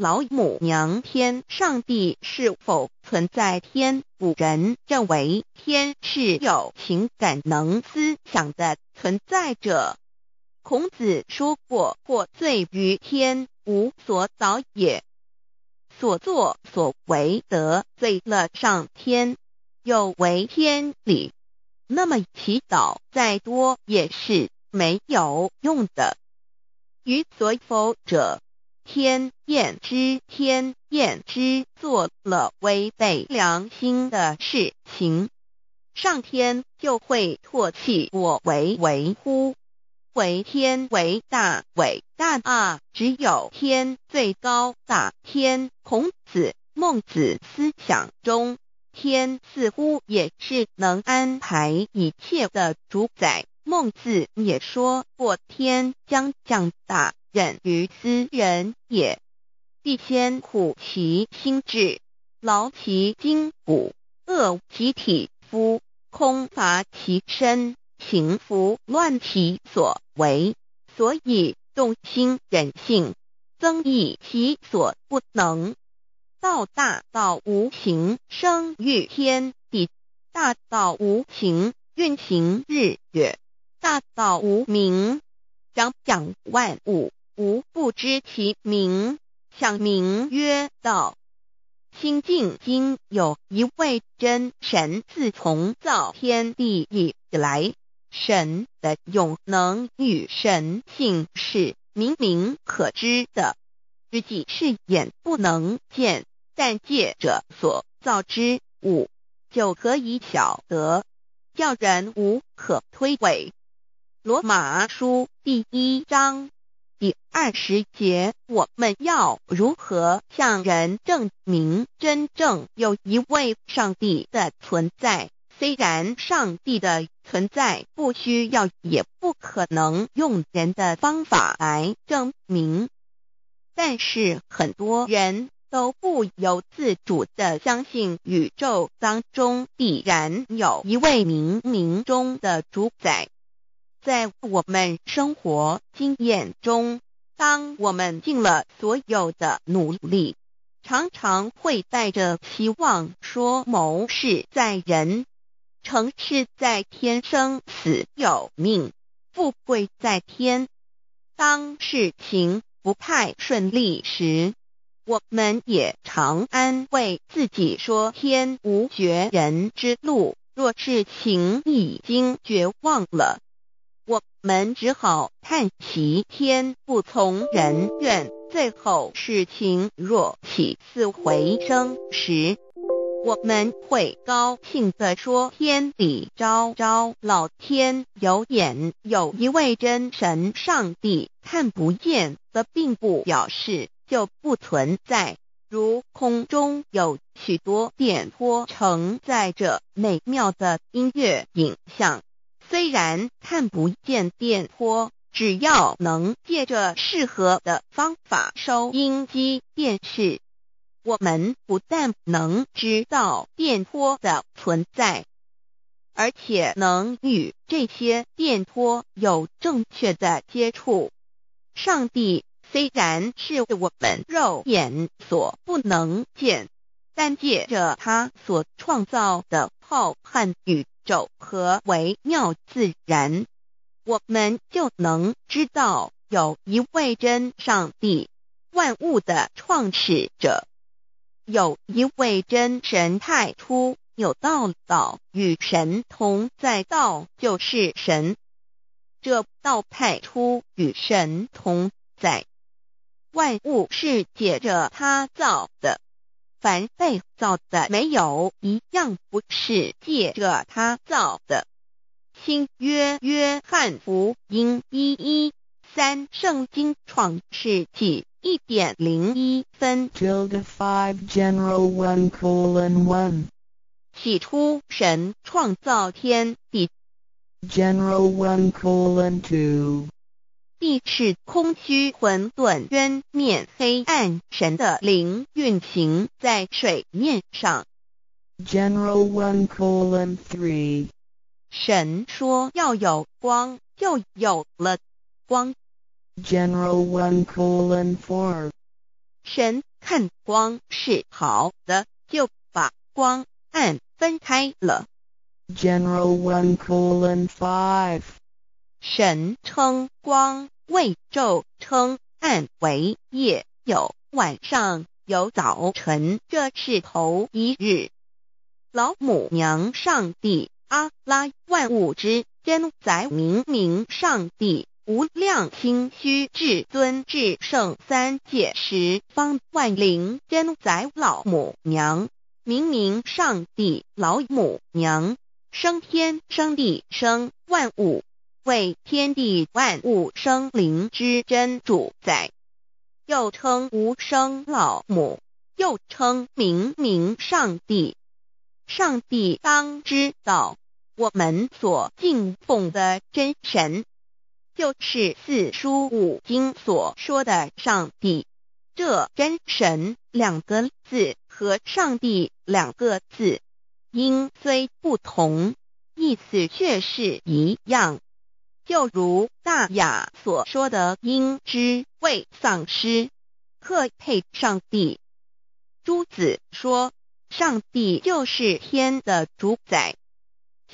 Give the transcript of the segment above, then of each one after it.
老母娘天，上帝是否存在？天古人认为天是有情感、能思想的存在者。孔子说过：“过罪于天，无所早也。”所作所为得罪了上天，又违天理，那么祈祷再多也是没有用的。于所否者。天厌之，天厌之，做了违背良心的事情，上天就会唾弃我。为为乎？为天为大，伟大啊！只有天最高大。天，孔子、孟子思想中，天似乎也是能安排一切的主宰。孟子也说过：“天将降大。”忍于斯人也，必先苦其心志，劳其筋骨，饿其体肤，空乏其身，行拂乱其所为，所以动心忍性，增益其所不能。道大，道无形，生育天地；大道无形，运行日月；大道无名，长养万物。吾不知其名，想名曰道。《心境经有一位真神，自从造天地以来，神的永能与神性是明明可知的。自己是眼不能见，但借者所造之物就可以晓得。叫人无可推诿。《罗马书》第一章。二十节，我们要如何向人证明真正有一位上帝的存在？虽然上帝的存在不需要，也不可能用人的方法来证明，但是很多人都不由自主地相信宇宙当中必然有一位冥冥中的主宰，在我们生活经验中。当我们尽了所有的努力，常常会带着希望说：“谋事在人，成事在天，生死有命，富贵在天。”当事情不太顺利时，我们也常安慰自己说：“天无绝人之路。”若是情已经绝望了。我们只好叹息：天不从人愿。最后事情若起死回生时，我们会高兴地说：“天理昭昭，老天有眼。”有一位真神上帝看不见，则并不表示就不存在。如空中有许多电波承载着美妙的音乐影像。虽然看不见电波，只要能借着适合的方法，收音机、电视，我们不但能知道电波的存在，而且能与这些电波有正确的接触。上帝虽然是我们肉眼所不能见，但借着他所创造的浩瀚宇。和为妙自然，我们就能知道有一位真上帝，万物的创始者，有一位真神太初，有道道与神同在，道就是神，这道派出与神同在，万物是借着他造的。凡被造的，没有一样不是借着他造的。新约约翰福音一一三圣经创世纪一点零一分。t i l d t e five, General one colon one. 起初神创造天地。General one colon two. 地是空虚混沌，渊面黑暗。神的灵运行在水面上。General one colon three，神说要有光，就有了光。General one colon four，神看光是好的，就把光暗分开了。General one colon five。神称光为昼，称暗为夜。有晚上，有早晨，这是头一日。老母娘，上帝，阿拉，万物之真宰，明明上帝，无量心虚，至尊至圣，三界十方万灵真宰，老母娘，明明上帝，老母娘，生天，生地，生万物。为天地万物生灵之真主宰，又称无声老母，又称明明上帝。上帝当知道，我们所敬奉的真神，就是四书五经所说的上帝。这真神两个字和上帝两个字，音虽不同，意思却是一样。就如《大雅》所说的“因之未丧师”，克配上帝。朱子说，上帝就是天的主宰。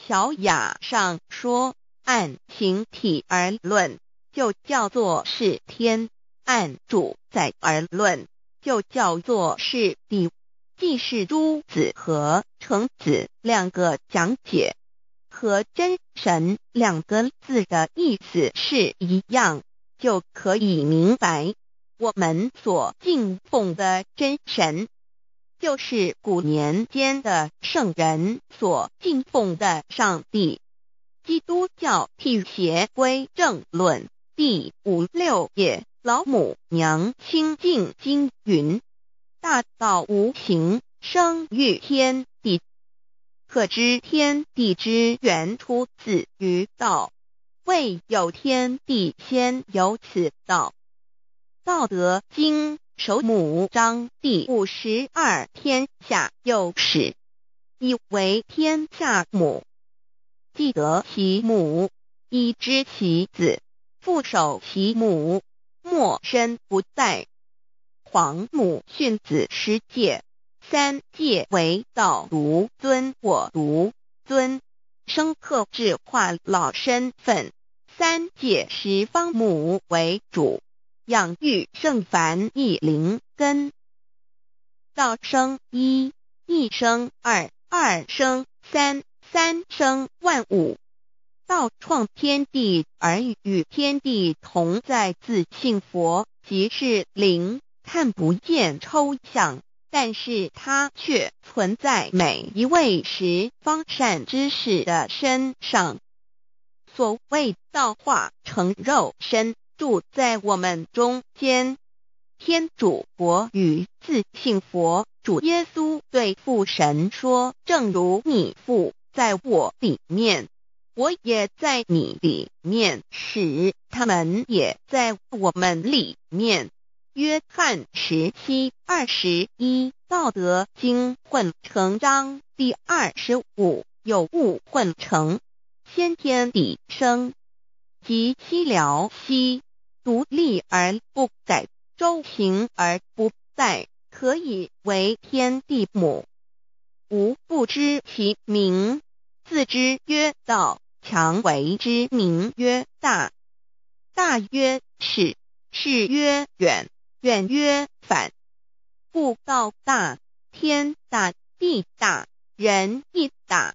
《小雅》上说，按形体而论，就叫做是天；按主宰而论，就叫做是地。既是朱子和程子两个讲解。和真神两个字的意思是一样，就可以明白，我们所敬奉的真神，就是古年间的圣人所敬奉的上帝。基督教辟邪归正论第五六页，老母娘清净经云：大道无形，生育天。可知天地之源出自于道，未有天地先有此道。《道德经》首母章第五十二：天下有始，以为天下母。既得其母，以知其子；父守其母，莫身不在。皇母训子十诫。三界为道，独尊我，独尊生克制化老身份。三界十方母为主，养育圣凡一灵根。道生一，一生二，二生三，三生万物。道创天地而与天地同在，自性佛即是灵，看不见抽象。但是它却存在每一位十方善知识的身上。所谓造化成肉身，住在我们中间。天主国与自信佛主耶稣对父神说：“正如你父在我里面，我也在你里面，使他们也在我们里面。”约翰十七二十一，《道德经》混成章第二十五：有物混成，先天地生。即其辽兮，独立而不改，周行而不殆，可以为天地母。吾不知其名，自知曰道，强为之名曰大。大曰是，是曰远。远曰：“反，故道大，天大，地大，人亦大。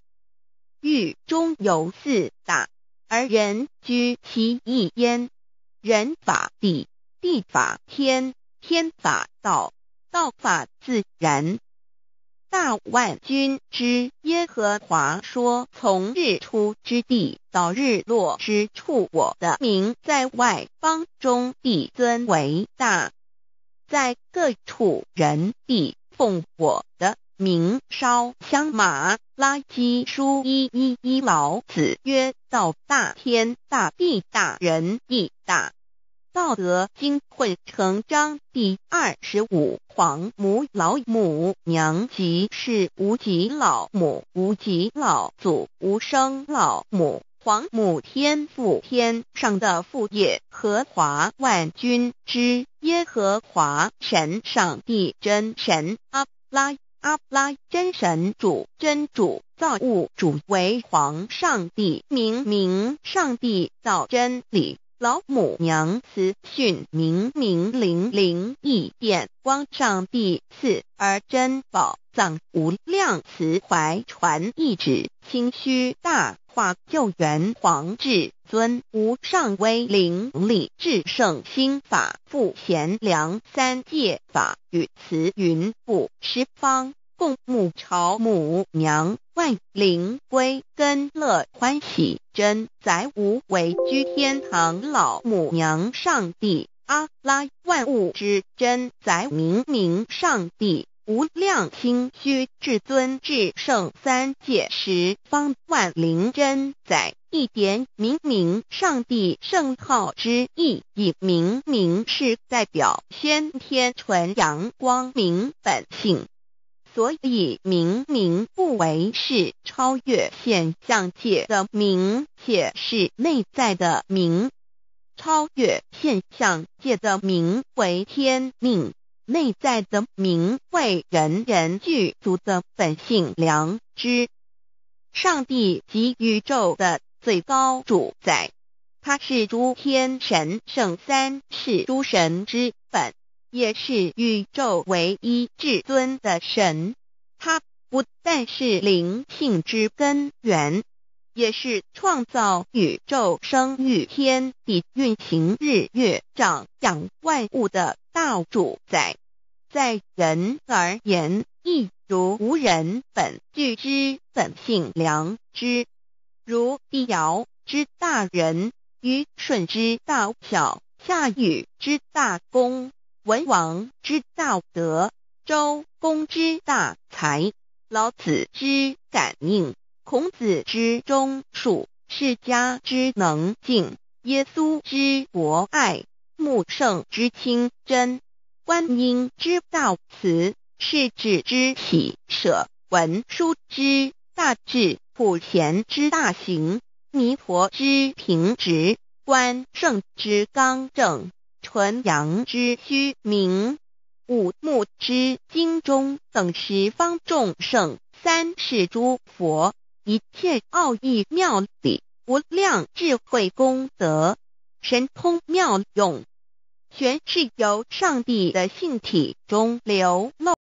狱中有四大，而人居其一焉。人法地，地法天，天法道，道法自然。”大万军之耶和华说：“从日出之地到日落之处，我的名在外邦中必尊为大。”在各处人地，奉火的明烧香马，垃圾书一一一老子曰：道大，天大，地大，人义大。《道德经》混成章第二十五，黄母老母娘，即是无极老母，无极老祖，无生老母。皇母天父，天上的父业，何华万军之耶和华神，上帝真神阿，拉阿布拉真神主真主造物主为皇上帝，明明上帝造真理，老母娘慈训明明灵灵一变光，上帝赐而珍宝藏无量慈怀传一旨，清虚大。救援皇至尊无上威灵力至圣心法复贤良三界法与慈云布十方共母朝母娘万灵归根乐欢喜真宰无为居天堂老母娘上帝阿拉万物之真宰明明上帝。无量清虚至尊至圣三界十方万灵真载一点明明上帝圣号之意，以明明是代表先天纯阳光明本性，所以明明不为是超越现象界的明，且是内在的明，超越现象界的明为天命。内在的名为人人具足的本性良知，上帝及宇宙的最高主宰，他是诸天神圣三世诸神之本，也是宇宙唯一至尊的神。他不但是灵性之根源，也是创造宇宙、生育天地、运行日月、掌养万物的大主宰。在人而言，亦如无人本具之本性良知。如帝尧之大仁，禹舜之大巧，夏禹之大公，文王之大德，周公之大才，老子之感应，孔子之忠恕，释家之能静，耶稣之博爱，穆圣之清真。观音之大词，是指之喜舍文殊之大智，普贤之大行，弥陀之平直，观圣之刚正，纯阳之虚明，五目之精忠等十方众圣，三世诸佛，一切奥义妙理，无量智慧功德，神通妙用。全是由上帝的性体中流露。